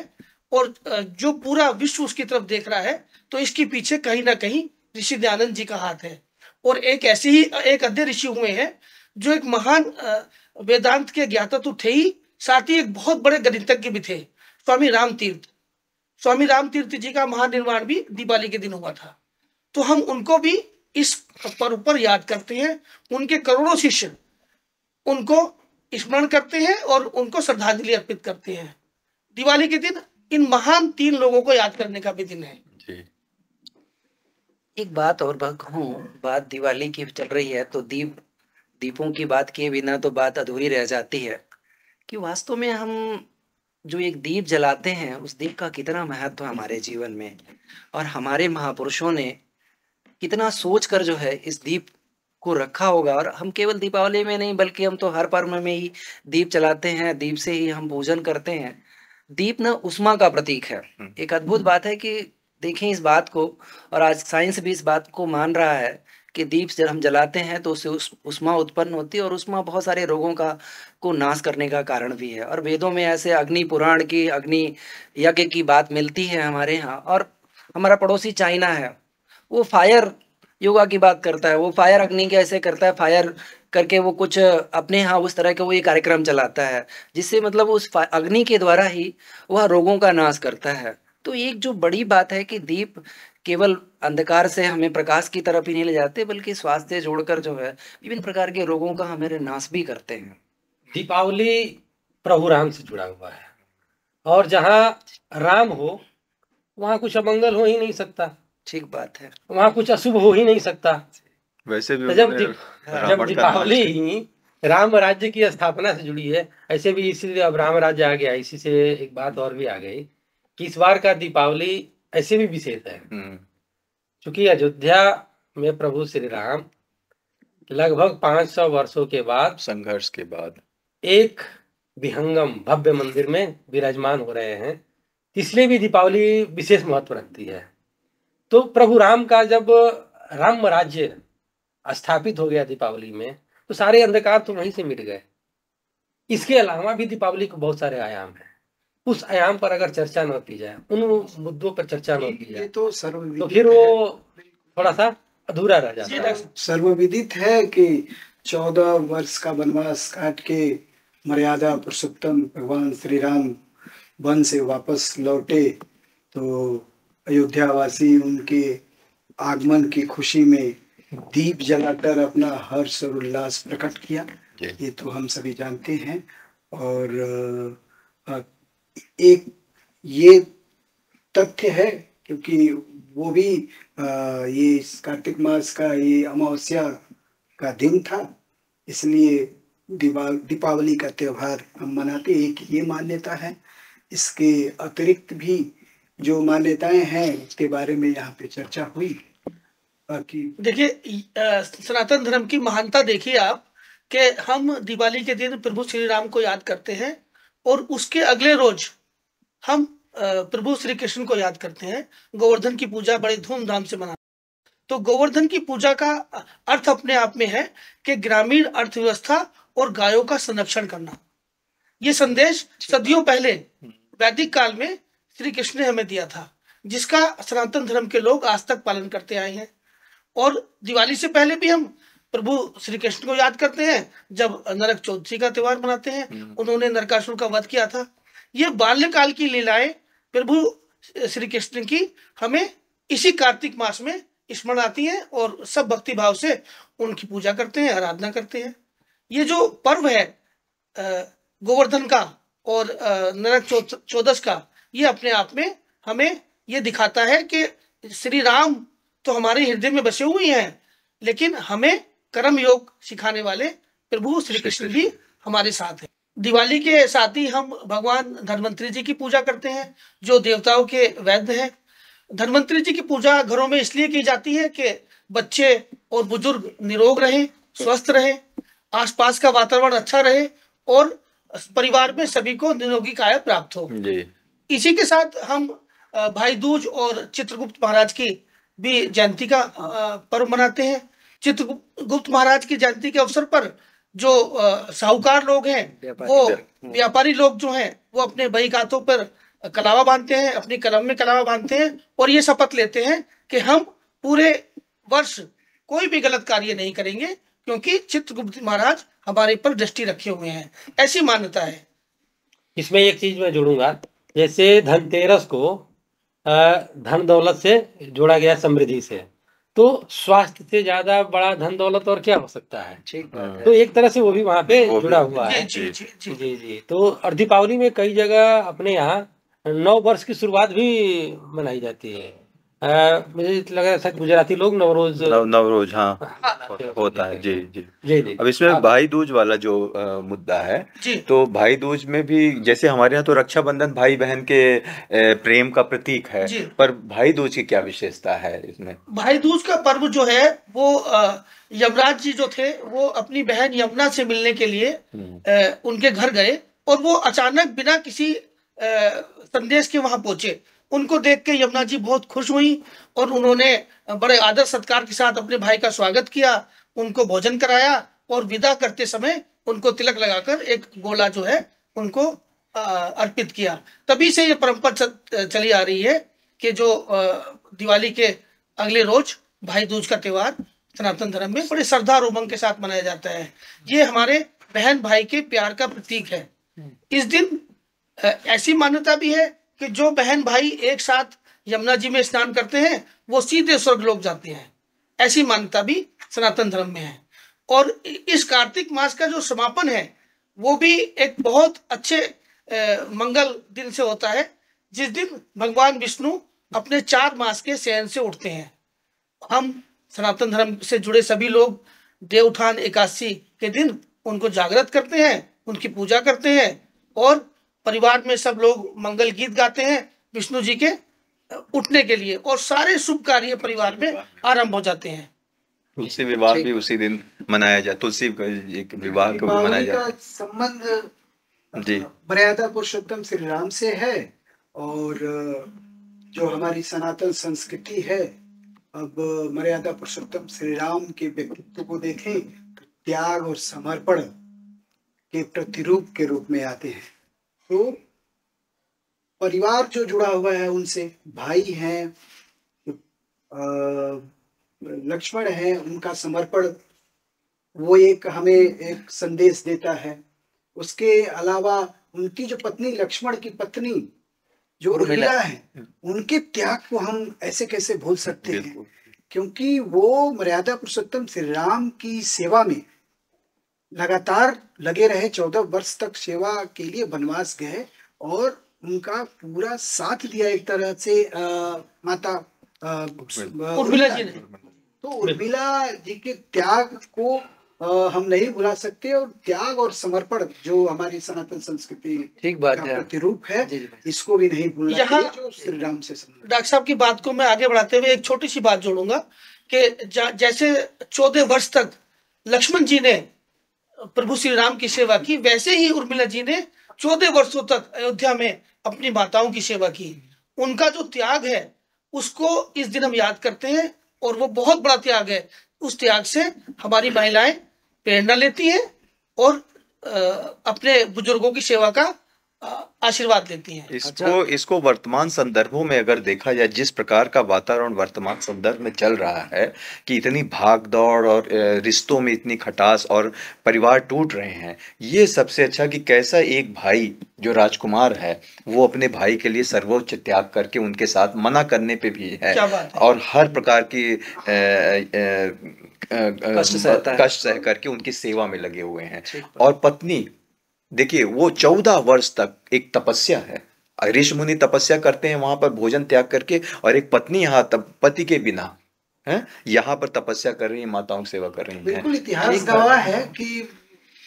और जो पूरा विश्व उसकी तरफ देख रहा है तो इसके पीछे कहीं ना कहीं ऋषि दयानंद जी का हाथ है और एक ऐसे ही एक अध्य ऋषि हुए हैं जो एक महान वेदांत के ज्ञाता तो थे ही साथ ही एक बहुत बड़े गणितज्ञ भी थे स्वामी राम तीर्थ स्वामी राम तीर्थ जी का महानिर्वाण भी दिवाली के दिन हुआ था तो हम उनको भी इस पर्व पर याद करते हैं उनके करोड़ों शिष्य उनको स्मरण करते हैं और उनको श्रद्धांजलि अर्पित करते हैं दिवाली के दिन इन महान तीन लोगों को याद करने का भी दिन है जी। एक बात और कहूँ बात दिवाली की चल रही है तो दीप दीपों की बात किए बिना तो बात अधूरी रह जाती है कि वास्तव में हम जो एक दीप जलाते हैं उस दीप का कितना महत्व हमारे जीवन में और हमारे महापुरुषों ने कितना सोच कर जो है इस दीप को रखा होगा और हम केवल दीपावली में नहीं बल्कि हम तो हर पर्व में ही दीप जलाते हैं दीप से ही हम पूजन करते हैं दीप न उष्मा का प्रतीक है हम्म। एक अद्भुत बात है कि देखें इस बात को और आज साइंस भी इस बात को मान रहा है कि दीप जब हम जलाते हैं तो उससे उस उष्मा उत्पन्न होती है और उष्मा बहुत सारे रोगों का को नाश करने का कारण भी है और वेदों में ऐसे अग्नि पुराण की अग्नि यज्ञ की बात मिलती है हमारे यहाँ और हमारा पड़ोसी चाइना है वो फायर योगा की बात करता है वो फायर अग्नि कैसे करता है फायर करके वो कुछ अपने यहाँ उस तरह का वो ये कार्यक्रम चलाता है जिससे मतलब उस अग्नि के द्वारा ही वह रोगों का नाश करता है तो एक जो बड़ी बात है कि दीप केवल अंधकार से हमें प्रकाश की तरफ ही नहीं ले जाते बल्कि स्वास्थ्य जोड़कर जो है विभिन्न प्रकार के रोगों का हमारे नाश भी करते हैं दीपावली प्रभु राम से जुड़ा हुआ है और जहाँ राम हो वहाँ कुछ अमंगल हो ही नहीं सकता ठीक बात है वहाँ कुछ अशुभ हो ही नहीं सकता वैसे भी जब दि, जब दीपावली ही राम राज्य की स्थापना से जुड़ी है ऐसे भी इसीलिए अब राम राज्य आ गया इसी से एक बात और भी आ गई कि इस बार का दीपावली ऐसे भी विशेष है क्योंकि हम्म। अयोध्या में प्रभु श्री राम लगभग 500 वर्षों के बाद संघर्ष के बाद एक विहंगम भव्य मंदिर में विराजमान हो रहे हैं इसलिए भी दीपावली विशेष महत्व रखती है तो प्रभु राम का जब राम राज्य स्थापित हो गया दीपावली में तो सारे अंधकार तो वहीं से मिट गए इसके अलावा भी दीपावली के बहुत सारे आयाम हैं उस आयाम पर अगर चर्चा न की जाए उन मुद्दों पर चर्चा न की जाए तो तो फिर वो थोड़ा सा अधूरा रह जाता है तो सर्वविदित है कि चौदह वर्ष का वनवास काट के मर्यादा पुरुषोत्तम भगवान श्री राम वन से वापस लौटे तो अयोध्यावासी उनके आगमन की खुशी में दीप जलाकर अपना हर्ष और उल्लास प्रकट किया ये तो हम सभी जानते हैं और एक ये तथ्य है क्योंकि वो भी ये कार्तिक मास का ये अमावस्या का दिन था इसलिए दीपावली का त्योहार हम मनाते एक ये मान्यता है इसके अतिरिक्त भी जो मान्यताएं हैं उसके बारे में यहाँ पे चर्चा हुई देखिए सनातन धर्म की महानता देखिए आप कि हम दिवाली के दिन प्रभु श्री राम को याद करते हैं और उसके अगले रोज हम प्रभु श्री कृष्ण को याद करते हैं गोवर्धन की पूजा बड़े धूमधाम से मनाते तो गोवर्धन की पूजा का अर्थ अपने आप में है कि ग्रामीण अर्थव्यवस्था और गायों का संरक्षण करना ये संदेश सदियों पहले हम्म। वैदिक काल में श्री कृष्ण ने हमें दिया था जिसका सनातन धर्म के लोग आज तक पालन करते आए हैं और दिवाली से पहले भी हम प्रभु श्री कृष्ण को याद करते हैं जब नरक चौथी का त्यौहार मनाते हैं हम्म। उन्होंने नरकासुर का वध किया था ये बाल्यकाल की लीलाएं प्रभु श्री कृष्ण की हमें इसी कार्तिक मास में स्मरण आती हैं और सब भक्ति भाव से उनकी पूजा करते हैं आराधना करते हैं ये जो पर्व है गोवर्धन का और नरक चौदस का ये अपने आप में हमें ये दिखाता है कि श्री राम तो हमारे हृदय में बसे हुए हैं लेकिन हमें कर्म योग सिखाने वाले प्रभु श्री कृष्ण भी हमारे साथ हैं दिवाली के साथ ही हम भगवान धन्वंतरी जी की पूजा करते हैं जो देवताओं के वैद्य हैं धन्वंतरी जी की पूजा घरों में इसलिए की जाती है कि बच्चे और बुजुर्ग निरोग रहें स्वस्थ रहें आसपास का वातावरण अच्छा रहे और परिवार में सभी को निरोगी काया प्राप्त हो इसी के साथ हम भाई दूज और चित्रगुप्त महाराज की भी जयंती का पर्व मनाते हैं चित्रगुप्त महाराज की जयंती के अवसर पर जो साहूकार लोग हैं वो हम्म। व्यापारी लोग जो हैं वो अपने बही खातों पर कलावा बांधते हैं अपनी कलम में कलावा बांधते हैं और ये शपथ लेते हैं कि हम पूरे वर्ष कोई भी गलत कार्य नहीं करेंगे क्योंकि चित्रगुप्त महाराज हमारे पर दृष्टि रखे हुए हैं ऐसी मान्यता है इसमें एक चीज मैं जोड़ूंगा जैसे धनतेरस को धन दौलत से जोड़ा गया समृद्धि से तो स्वास्थ्य से ज्यादा बड़ा धन दौलत और क्या हो सकता है ठीक हाँ। तो एक तरह से वो भी वहाँ पे जुड़ा हुआ है जी जी तो अर्धीपावली दीपावली में कई जगह अपने यहाँ नौ वर्ष की शुरुआत भी मनाई जाती है मुझे लग रहा था गुजराती लोग नवरोज नव, नवरोज हाँ, हाँ होता है जी जी जी अब इसमें भाई दूज वाला जो आ, मुद्दा है जी तो भाई दूज में भी जैसे हमारे यहाँ तो रक्षाबंधन भाई बहन के प्रेम का प्रतीक है पर भाई दूज की क्या विशेषता है इसमें भाई दूज का पर्व जो है वो यमराज जी जो थे वो अपनी बहन यमुना से मिलने के लिए हम्म। उनके घर गए और वो अचानक बिना किसी संदेश के वहां पहुंचे उनको देख के यमुना जी बहुत खुश हुई और उन्होंने बड़े आदर सत्कार के साथ अपने भाई का स्वागत किया उनको भोजन कराया और विदा करते समय उनको तिलक लगाकर एक गोला जो है उनको अर्पित किया तभी से ये परंपरा चली आ रही है कि जो दिवाली के अगले रोज भाई दूज का त्यौहार सनातन धर्म में बड़े श्रद्धा और उमंग के साथ मनाया जाता है ये हमारे बहन भाई के प्यार का प्रतीक है हम्म। इस दिन ऐसी मान्यता भी है कि जो बहन भाई एक साथ यमुना जी में स्नान करते हैं वो सीधे स्वर्ग लोग जाते हैं ऐसी मान्यता भी सनातन धर्म में है और इस कार्तिक मास का जो समापन है वो भी एक बहुत अच्छे मंगल दिन से होता है जिस दिन भगवान विष्णु अपने चार मास के शयन से उठते हैं हम सनातन धर्म से जुड़े सभी लोग देवउठान एकादशी के दिन उनको जागृत करते हैं उनकी पूजा करते हैं और परिवार में सब लोग मंगल गीत गाते हैं विष्णु जी के उठने के लिए और सारे शुभ कार्य परिवार में आरंभ हो जाते हैं तुलसी विवाह भी उसी दिन मनाया जाता तुलसी एक विवाह को भी मनाया जाता है संबंध जी मर्यादा पुरुषोत्तम श्री राम से है और जो हमारी सनातन संस्कृति है अब मर्यादा पुरुषोत्तम श्री राम के व्यक्तित्व को देखें तो त्याग और समर्पण के प्रतिरूप के रूप में आते हैं तो परिवार जो जुड़ा हुआ है उनसे भाई हैं लक्ष्मण है उनका समर्पण वो एक हमें एक संदेश देता है उसके अलावा उनकी जो पत्नी लक्ष्मण की पत्नी जो उर्मिला है उनके त्याग को हम ऐसे कैसे भूल सकते हैं क्योंकि वो मर्यादा पुरुषोत्तम श्री राम की सेवा में लगातार लगे रहे चौदह वर्ष तक सेवा के लिए वनवास गए और उनका पूरा साथ दिया एक तरह से आ, माता उर्मिला जी ने तो उर्मिला जी के त्याग को आ, हम नहीं भुला सकते और त्याग और समर्पण जो हमारी सनातन संस्कृति ठीक बात है प्रतिरूप है इसको भी नहीं भूलना यहाँ श्री राम से डॉक्टर साहब की बात को मैं आगे बढ़ाते हुए एक छोटी सी बात जोड़ूंगा कि जैसे चौदह वर्ष तक लक्ष्मण जी ने प्रभु श्री राम की सेवा की वैसे ही उर्मिला जी ने चौदह वर्षों तक अयोध्या में अपनी माताओं की सेवा की उनका जो त्याग है उसको इस दिन हम याद करते हैं और वो बहुत बड़ा त्याग है उस त्याग से हमारी महिलाएं प्रेरणा लेती हैं और अपने बुजुर्गों की सेवा का आशीर्वाद देती हैं इसको अच्छा। इसको वर्तमान संदर्भों में अगर देखा जाए जिस प्रकार का वातावरण वर्तमान संदर्भ में चल रहा है कि इतनी भागदौड़ और रिश्तों में इतनी खटास और परिवार टूट रहे हैं ये सबसे अच्छा कि कैसा एक भाई जो राजकुमार है वो अपने भाई के लिए सर्वोच्च त्याग करके उनके साथ मना करने पे भी है, क्या बात है? और हर प्रकार की कष्ट सह करके उनकी सेवा में लगे हुए हैं और पत्नी देखिए वो चौदह वर्ष तक एक तपस्या है ऋषि मुनि तपस्या करते हैं वहां पर भोजन त्याग करके और एक पत्नी यहाँ पति के बिना है यहाँ पर तपस्या कर रही है माताओं की सेवा कर रही है बिल्कुल इतिहास गवाह है कि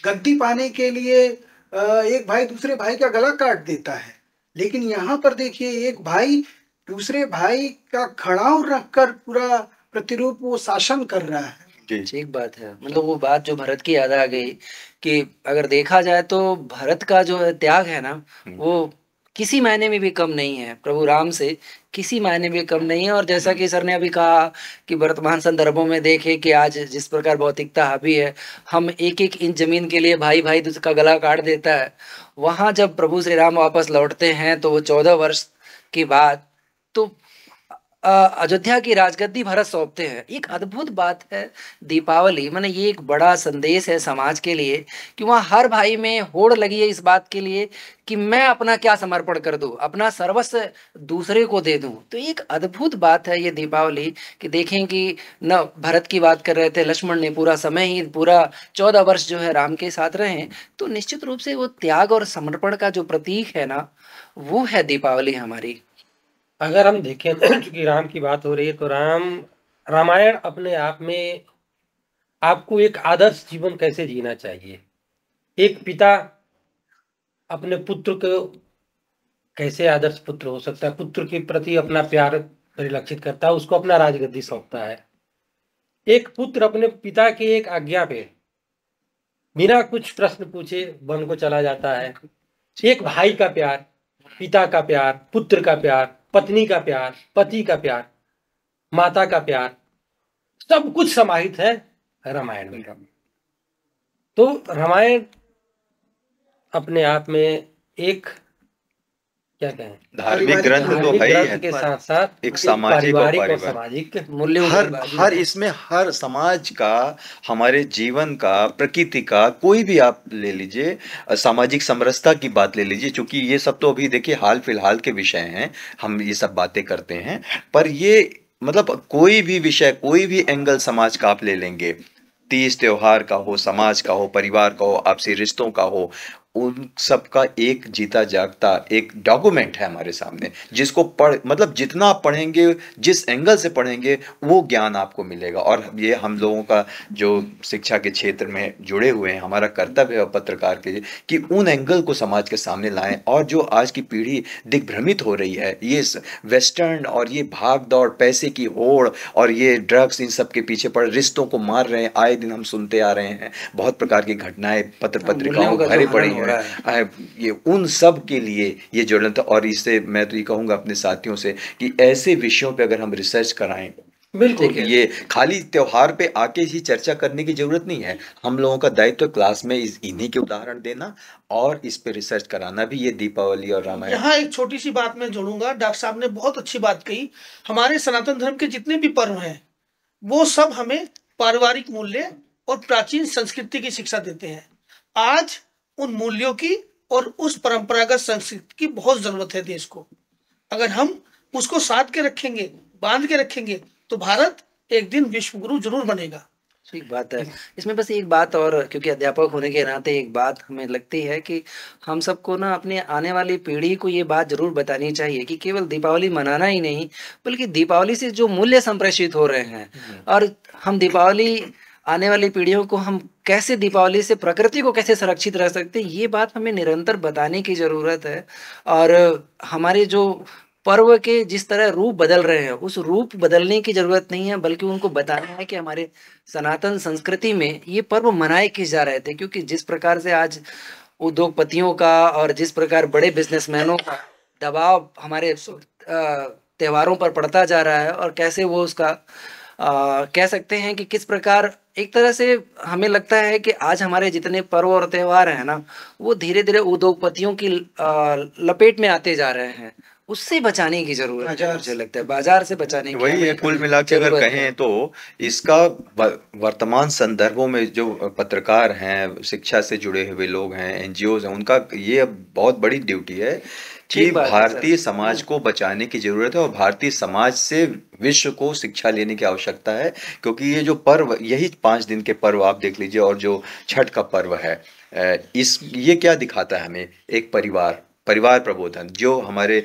गद्दी पाने के लिए एक भाई दूसरे भाई का गला काट देता है लेकिन यहाँ पर देखिए एक भाई दूसरे भाई का खड़ाव रखकर पूरा प्रतिरूप वो शासन कर रहा है जी ठीक बात है मतलब वो बात जो भरत की याद आ गई कि अगर देखा जाए तो भरत का जो त्याग है ना हम्म। वो किसी मायने में भी कम नहीं है प्रभु राम से किसी मायने में कम नहीं है और जैसा हम्म। कि सर ने अभी कहा कि वर्तमान संदर्भों में देखें कि आज जिस प्रकार भौतिकता हावी है हम एक एक इंच जमीन के लिए भाई भाई का गला काट देता है वहाँ जब प्रभु श्री राम वापस लौटते हैं तो वो चौदह वर्ष के बाद तो अयोध्या की राजगद्दी भरत सौंपते हैं एक अद्भुत बात है दीपावली मैंने ये एक बड़ा संदेश है समाज के लिए कि वहाँ हर भाई में होड़ लगी है इस बात के लिए कि मैं अपना क्या समर्पण कर दूँ अपना सर्वस्व दूसरे को दे दूँ तो एक अद्भुत बात है ये दीपावली कि देखें कि न भरत की बात कर रहे थे लक्ष्मण ने पूरा समय ही पूरा चौदह वर्ष जो है राम के साथ रहे तो निश्चित रूप से वो त्याग और समर्पण का जो प्रतीक है ना वो है दीपावली हमारी अगर हम देखें चूंकि तो राम की बात हो रही है तो राम रामायण अपने आप में आपको एक आदर्श जीवन कैसे जीना चाहिए एक पिता अपने पुत्र को कैसे आदर्श पुत्र हो सकता है पुत्र के प्रति अपना प्यार परिलक्षित करता है उसको अपना राजगद्दी सौंपता है एक पुत्र अपने पिता के एक आज्ञा पे बिना कुछ प्रश्न पूछे वन को चला जाता है एक भाई का प्यार पिता का प्यार पुत्र का प्यार पत्नी का प्यार पति का प्यार माता का प्यार सब कुछ समाहित है रामायण में तो रामायण अपने आप में एक क्या कहें धार्मिक ग्रंथ तो है ग्रंथ के साथ साथ एक सामाजिक और सामाजिक मूल्यों हर हर इसमें हर समाज का हमारे जीवन का प्रकृति का कोई भी आप ले लीजिए सामाजिक समरसता की बात ले लीजिए क्योंकि ये सब तो अभी देखिए हाल फिलहाल के विषय हैं हम ये सब बातें करते हैं पर ये मतलब कोई भी विषय कोई भी एंगल समाज का आप ले लेंगे तीज त्योहार का हो समाज का हो परिवार का हो आपसी रिश्तों का हो उन सब का एक जीता जागता एक डॉक्यूमेंट है हमारे सामने जिसको पढ़ मतलब जितना आप पढ़ेंगे जिस एंगल से पढ़ेंगे वो ज्ञान आपको मिलेगा और ये हम लोगों का जो शिक्षा के क्षेत्र में जुड़े हुए हैं हमारा कर्तव्य है पत्रकार के लिए कि उन एंगल को समाज के सामने लाएं और जो आज की पीढ़ी दिग्भ्रमित हो रही है ये वेस्टर्न और ये भाग दौड़ पैसे की होड़ और ये ड्रग्स इन सब के पीछे पड़ रिश्तों को मार रहे हैं आए दिन हम सुनते आ रहे हैं बहुत प्रकार की घटनाएं पत्र पत्रिकाओं में भरी पड़ी हैं है ये उन सब के लिए ये जुड़ना था और इससे मैं तो ये कहूँगा अपने साथियों से कि ऐसे विषयों पर अगर हम रिसर्च कराएं तो बिल्कुल ये खाली त्योहार पे आके ही चर्चा करने की जरूरत नहीं है हम लोगों का दायित्व तो क्लास में इस इन्हीं के उदाहरण देना और इस पे रिसर्च कराना भी ये दीपावली और रामायण यहाँ एक छोटी सी बात मैं जोड़ूंगा डॉक्टर साहब ने बहुत अच्छी बात कही हमारे सनातन धर्म के जितने भी पर्व हैं वो सब हमें पारिवारिक मूल्य और प्राचीन संस्कृति की शिक्षा देते हैं आज उन मूल्यों की और उस परंपरागत संस्कृति की बहुत ज़रूरत है देश को अगर हम उसको साथ के रखेंगे बांध के रखेंगे तो भारत एक दिन विश्व गुरु जरूर बनेगा ठीक बात है इसमें बस एक बात और क्योंकि अध्यापक होने के नाते एक बात हमें लगती है कि हम सबको ना अपने आने वाली पीढ़ी को ये बात जरूर बतानी चाहिए कि केवल दीपावली मनाना ही नहीं बल्कि दीपावली से जो मूल्य संप्रेषित हो रहे हैं हम्म। और हम दीपावली आने वाली पीढ़ियों को हम कैसे दीपावली से प्रकृति को कैसे संरक्षित रह सकते हैं ये बात हमें निरंतर बताने की ज़रूरत है और हमारे जो पर्व के जिस तरह रूप बदल रहे हैं उस रूप बदलने की ज़रूरत नहीं है बल्कि उनको बताना है कि हमारे सनातन संस्कृति में ये पर्व मनाए किस जा रहे थे क्योंकि जिस प्रकार से आज उद्योगपतियों का और जिस प्रकार बड़े बिजनेसमैनों का दबाव हमारे त्यौहारों पर पड़ता जा रहा है और कैसे वो उसका कह सकते हैं कि किस प्रकार एक तरह से हमें लगता है कि आज हमारे जितने पर्व और त्यौहार हैं ना वो धीरे धीरे उद्योगपतियों की लपेट में आते जा रहे हैं उससे बचाने की जरूरत है मुझे लगता है बाजार से बचाने की वही है कुल मिला के अगर कहें तो इसका वर्तमान संदर्भों में जो पत्रकार हैं शिक्षा से जुड़े हुए लोग हैं एनजीओज हैं उनका ये बहुत बड़ी ड्यूटी है कि भारतीय समाज को बचाने की ज़रूरत है और भारतीय समाज से विश्व को शिक्षा लेने की आवश्यकता है क्योंकि ये जो पर्व यही पाँच दिन के पर्व आप देख लीजिए और जो छठ का पर्व है इस ये क्या दिखाता है हमें एक परिवार परिवार प्रबोधन जो हमारे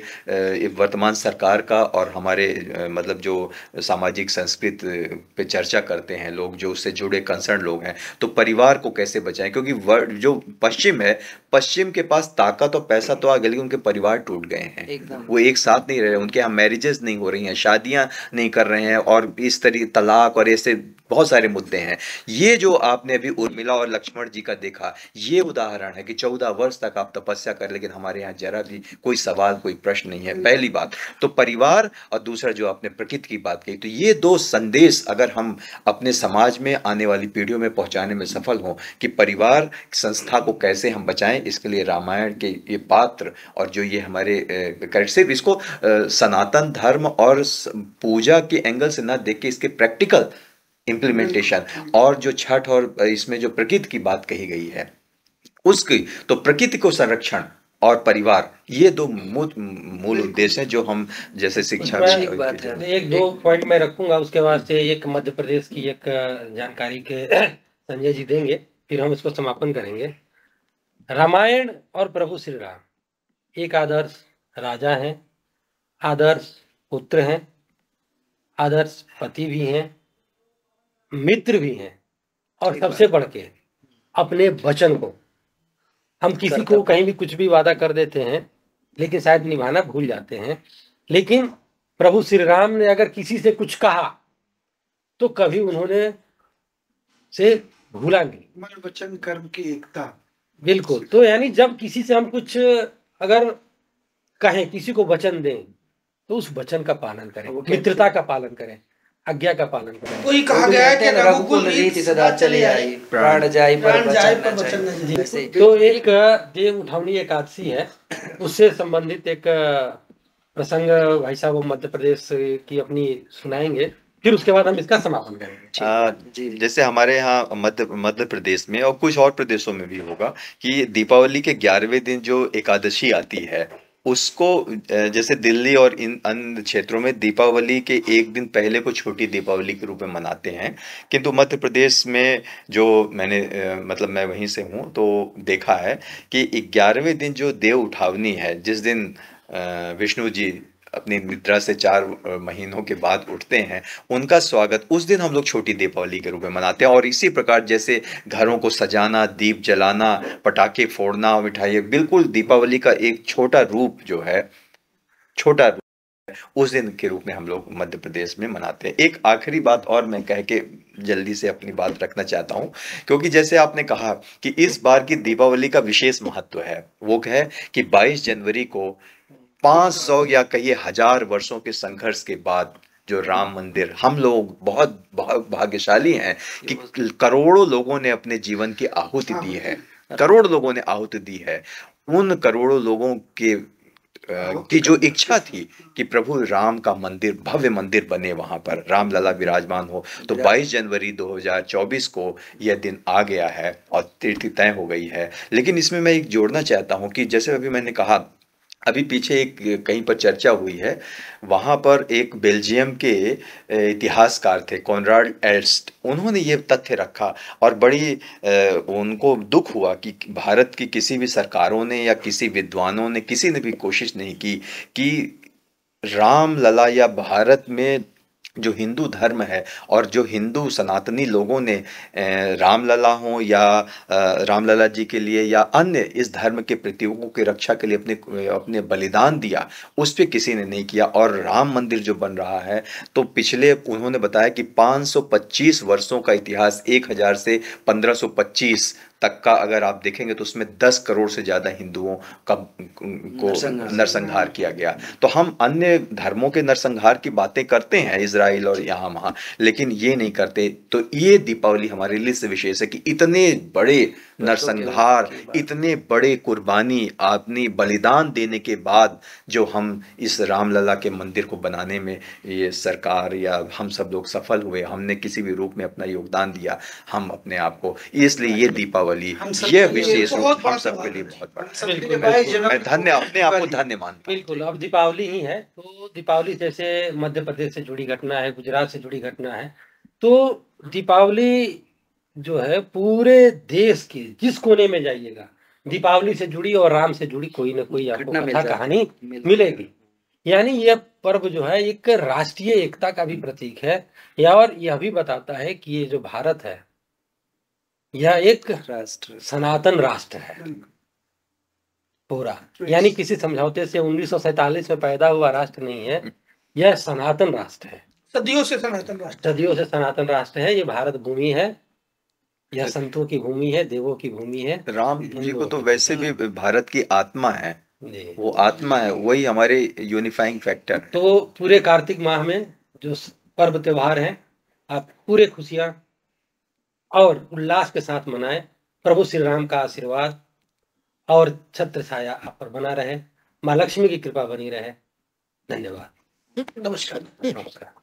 वर्तमान सरकार का और हमारे मतलब जो सामाजिक संस्कृत पे चर्चा करते हैं लोग जो उससे जुड़े कंसर्न लोग हैं तो परिवार को कैसे बचाएं क्योंकि जो पश्चिम है पश्चिम के पास ताकत और पैसा तो आ गया लेकिन उनके परिवार टूट गए हैं वो एक साथ नहीं रह रहे उनके यहाँ मैरिजेस नहीं हो रही हैं शादियाँ नहीं कर रहे हैं और इस तरह तलाक और ऐसे बहुत सारे मुद्दे हैं ये जो आपने अभी उर्मिला और लक्ष्मण जी का देखा ये उदाहरण है कि चौदह वर्ष तक आप तपस्या कर लेकिन हमारे यहाँ यहाँ जरा भी कोई सवाल कोई प्रश्न नहीं है पहली बात तो परिवार और दूसरा जो आपने प्रकृति की बात कही तो ये दो संदेश अगर हम अपने समाज में आने वाली पीढ़ियों में पहुँचाने में सफल हों कि परिवार संस्था को कैसे हम बचाएं इसके लिए रामायण के ये पात्र और जो ये हमारे करेक्ट सिर्फ इसको सनातन धर्म और पूजा के एंगल से ना देख के इसके प्रैक्टिकल इम्प्लीमेंटेशन और जो छठ और इसमें जो प्रकृति की बात कही गई है उसकी तो प्रकृति को संरक्षण और परिवार ये दो मूल उद्देश्य हैं जो हम जैसे शिक्षा एक बात है एक दो पॉइंट मैं रखूंगा उसके बाद से एक मध्य प्रदेश की एक जानकारी के संजय जी देंगे फिर हम इसको समापन करेंगे रामायण और प्रभु श्री राम एक आदर्श राजा हैं आदर्श पुत्र हैं आदर्श पति भी हैं मित्र भी हैं और सबसे बढ़ के अपने वचन को हम किसी को कहीं भी कुछ भी वादा कर देते हैं लेकिन शायद निभाना भूल जाते हैं लेकिन प्रभु श्री राम ने अगर किसी से कुछ कहा तो कभी उन्होंने से भूला नहीं वचन कर्म की एकता बिल्कुल तो यानी जब किसी से हम कुछ अगर कहें किसी को वचन दें तो उस वचन का पालन करें मित्रता का पालन करें आज्ञा का पालन करें कोई कहा गया है कि रघुकुल रीति सदा चले आई प्राण जाई पर तो एक देव उठावनी एकादशी है उससे संबंधित एक प्रसंग भाई साहब मध्य प्रदेश की अपनी सुनाएंगे फिर उसके बाद हम इसका समापन करेंगे आ, जैसे हमारे यहाँ मध्य मध्य प्रदेश में और कुछ और प्रदेशों में भी होगा कि दीपावली के ग्यारहवें दिन जो एकादशी आती है उसको जैसे दिल्ली और इन अन्य क्षेत्रों में दीपावली के एक दिन पहले को छोटी दीपावली के रूप में मनाते हैं किंतु मध्य प्रदेश में जो मैंने मतलब मैं वहीं से हूँ तो देखा है कि ग्यारहवें दिन जो देव उठावनी है जिस दिन विष्णु जी अपनी निद्रा से चार महीनों के बाद उठते हैं उनका स्वागत उस दिन हम लोग छोटी दीपावली के रूप में मनाते हैं और इसी प्रकार जैसे घरों को सजाना दीप जलाना पटाखे फोड़ना मिठाई बिल्कुल दीपावली का एक छोटा रूप जो है छोटा रूप उस दिन के रूप में हम लोग मध्य प्रदेश में मनाते हैं एक आखिरी बात और मैं कह के जल्दी से अपनी बात रखना चाहता हूं क्योंकि जैसे आपने कहा कि इस बार की दीपावली का विशेष महत्व है वो कहे कि 22 जनवरी को पाँच सौ या कहिए हजार वर्षों के संघर्ष के बाद जो राम मंदिर हम लोग बहुत भाग्यशाली हैं कि करोड़ों लोगों ने अपने जीवन की आहुति हाँ, दी हाँ, है हाँ, करोड़ लोगों ने आहुति दी है उन करोड़ों लोगों के की जो इच्छा थी कि प्रभु राम का मंदिर भव्य मंदिर बने वहां पर रामलला विराजमान हो तो 22 जनवरी 2024 को यह दिन आ गया है और तिथि तय हो गई है लेकिन इसमें मैं एक जोड़ना चाहता हूँ कि जैसे अभी मैंने कहा अभी पीछे एक कहीं पर चर्चा हुई है वहाँ पर एक बेल्जियम के इतिहासकार थे कॉनराड एल्स्ट उन्होंने ये तथ्य रखा और बड़ी उनको दुख हुआ कि भारत की किसी भी सरकारों ने या किसी विद्वानों ने किसी ने भी कोशिश नहीं की कि राम लला या भारत में जो हिंदू धर्म है और जो हिंदू सनातनी लोगों ने रामलला हों या रामलला जी के लिए या अन्य इस धर्म के प्रतीकों की रक्षा के लिए अपने अपने बलिदान दिया उस पर किसी ने नहीं किया और राम मंदिर जो बन रहा है तो पिछले उन्होंने बताया कि 525 वर्षों का इतिहास 1000 से 1525 तक का अगर आप देखेंगे तो उसमें दस करोड़ से ज़्यादा हिंदुओं का को नरसंहार किया गया तो हम अन्य धर्मों के नरसंहार की बातें करते हैं इसराइल और यहाँ वहाँ लेकिन ये नहीं करते तो ये दीपावली हमारे लिए से विशेष है कि इतने बड़े नरसंहार इतने बड़े कुर्बानी आपने बलिदान देने के बाद जो हम इस रामलला के मंदिर को बनाने में ये सरकार या हम सब लोग सफल हुए हमने किसी भी रूप में अपना योगदान दिया हम अपने आप को इसलिए ये दीपावली दीपावली ये विशेष रूप हम सबके लिए बहुत बड़ा धन्य अपने आप को धन्य मान बिल्कुल अब दीपावली ही है तो दीपावली जैसे मध्य प्रदेश से जुड़ी घटना है गुजरात से जुड़ी घटना है तो दीपावली जो है पूरे देश के जिस कोने में जाइएगा दीपावली से जुड़ी और राम से जुड़ी कोई ना कोई आपको कथा कहानी मिलेगी यानी यह पर्व जो है एक राष्ट्रीय एकता का भी प्रतीक है या और यह भी बताता है कि ये जो भारत है यह एक राष्ट्र सनातन राष्ट्र है पूरा यानी किसी समझौते से उन्नीस में पैदा हुआ राष्ट्र नहीं है यह सनातन राष्ट्र है सदियों से सनातन राष्ट्र सदियों से सनातन राष्ट्र है ये भारत भूमि है यह संतों की भूमि है देवों की भूमि है राम जी को तो वैसे भी भारत की आत्मा है वो आत्मा है वही हमारे यूनिफाइंग फैक्टर तो पूरे कार्तिक माह में जो पर्व त्योहार है आप पूरे खुशियां और उल्लास के साथ मनाएं प्रभु श्री राम का आशीर्वाद और छत्र छाया आप पर बना रहे माँ लक्ष्मी की कृपा बनी रहे धन्यवाद नमस्कार नमस्कार